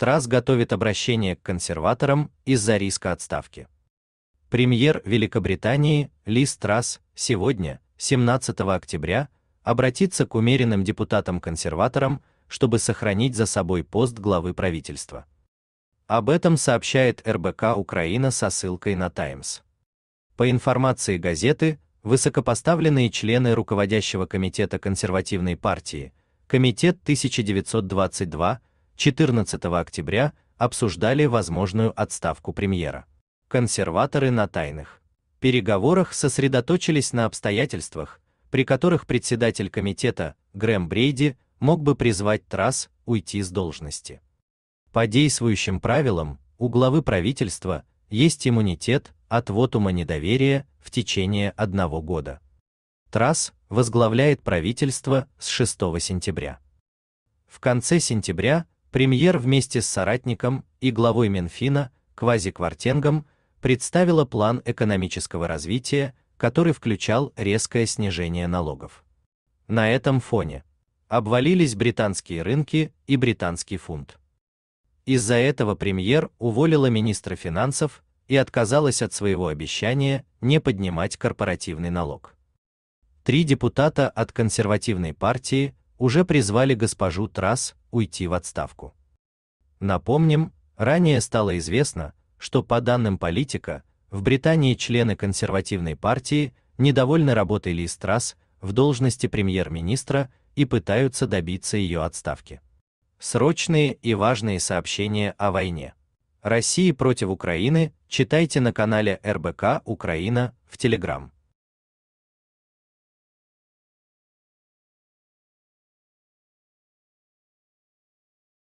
Трасс готовит обращение к консерваторам из-за риска отставки. Премьер Великобритании Лиз Трасс сегодня, 17 октября, обратится к умеренным депутатам-консерваторам, чтобы сохранить за собой пост главы правительства. Об этом сообщает РБК Украина со ссылкой на Times. По информации газеты, высокопоставленные члены руководящего комитета консервативной партии, комитет 1922 14 октября обсуждали возможную отставку премьера. Консерваторы на тайных переговорах сосредоточились на обстоятельствах, при которых председатель комитета Грэм Брейди мог бы призвать Трасс уйти с должности. По действующим правилам, у главы правительства есть иммунитет от вотума недоверия в течение одного года. Трасс возглавляет правительство с 6 сентября. В конце сентября премьер вместе с соратником и главой Минфина Квази Квартенгом представила план экономического развития, который включал резкое снижение налогов. На этом фоне обвалились британские рынки и британский фунт. Из-за этого премьер уволила министра финансов и отказалась от своего обещания не поднимать корпоративный налог. Три депутата от консервативной партии уже призвали госпожу Трасс уйти в отставку. Напомним, ранее стало известно, что по данным политика, в Британии члены консервативной партии недовольны работой Ли Трасс в должности премьер-министра и пытаются добиться ее отставки. Срочные и важные сообщения о войне. России против Украины читайте на канале РБК Украина в Телеграм.